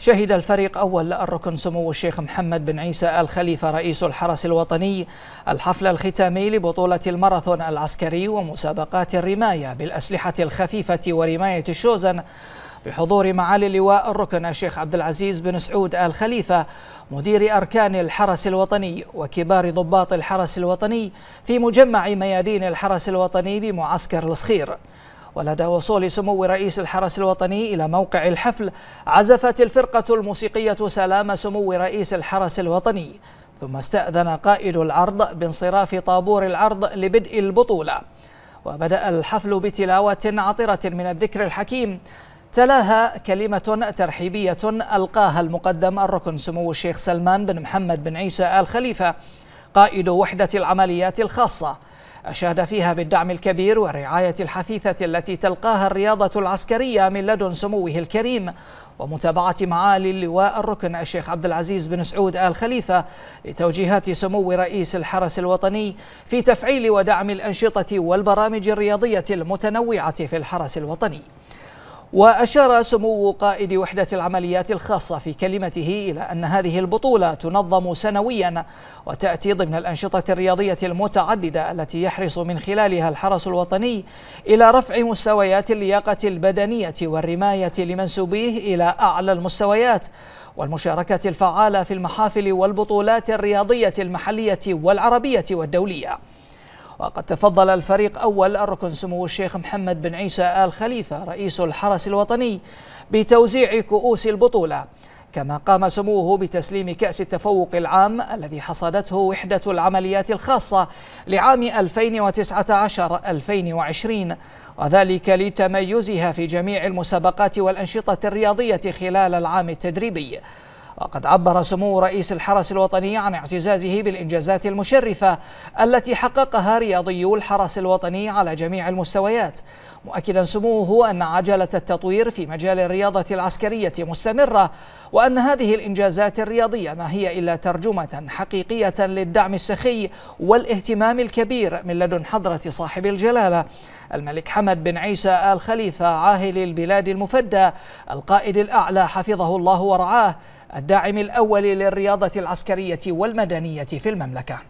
شهد الفريق أول الركن سمو الشيخ محمد بن عيسى الخليفة رئيس الحرس الوطني الحفل الختامي لبطولة الماراثون العسكري ومسابقات الرماية بالأسلحة الخفيفة ورماية الشوزن بحضور معالي اللواء الركن الشيخ عبد العزيز بن سعود آل خليفة مدير أركان الحرس الوطني وكبار ضباط الحرس الوطني في مجمع ميادين الحرس الوطني بمعسكر الصخير ولدى وصول سمو رئيس الحرس الوطني إلى موقع الحفل عزفت الفرقة الموسيقية سلام سمو رئيس الحرس الوطني ثم استأذن قائد العرض بانصراف طابور العرض لبدء البطولة وبدأ الحفل بتلاوة عطرة من الذكر الحكيم تلاها كلمة ترحيبية ألقاها المقدم الركن سمو الشيخ سلمان بن محمد بن عيسى آل خليفة قائد وحدة العمليات الخاصة أشاد فيها بالدعم الكبير والرعاية الحثيثة التي تلقاها الرياضة العسكرية من لدن سموه الكريم ومتابعة معالي اللواء الركن الشيخ عبد العزيز بن سعود آل خليفة لتوجيهات سمو رئيس الحرس الوطني في تفعيل ودعم الأنشطة والبرامج الرياضية المتنوعة في الحرس الوطني وأشار سمو قائد وحدة العمليات الخاصة في كلمته إلى أن هذه البطولة تنظم سنويا وتأتي ضمن الأنشطة الرياضية المتعددة التي يحرص من خلالها الحرس الوطني إلى رفع مستويات اللياقة البدنية والرماية لمنسوبيه إلى أعلى المستويات والمشاركة الفعالة في المحافل والبطولات الرياضية المحلية والعربية والدولية وقد تفضل الفريق أول الركن سمو الشيخ محمد بن عيسى آل خليفة رئيس الحرس الوطني بتوزيع كؤوس البطولة كما قام سموه بتسليم كأس التفوق العام الذي حصدته وحدة العمليات الخاصة لعام 2019-2020 وذلك لتميزها في جميع المسابقات والأنشطة الرياضية خلال العام التدريبي وقد عبر سمو رئيس الحرس الوطني عن اعتزازه بالإنجازات المشرفة التي حققها رياضيو الحرس الوطني على جميع المستويات مؤكدا سموه أن عجلة التطوير في مجال الرياضة العسكرية مستمرة وأن هذه الإنجازات الرياضية ما هي إلا ترجمة حقيقية للدعم السخي والاهتمام الكبير من لدن حضرة صاحب الجلالة الملك حمد بن عيسى آل خليفة عاهل البلاد المفدى القائد الأعلى حفظه الله ورعاه الداعم الأول للرياضة العسكرية والمدنية في المملكة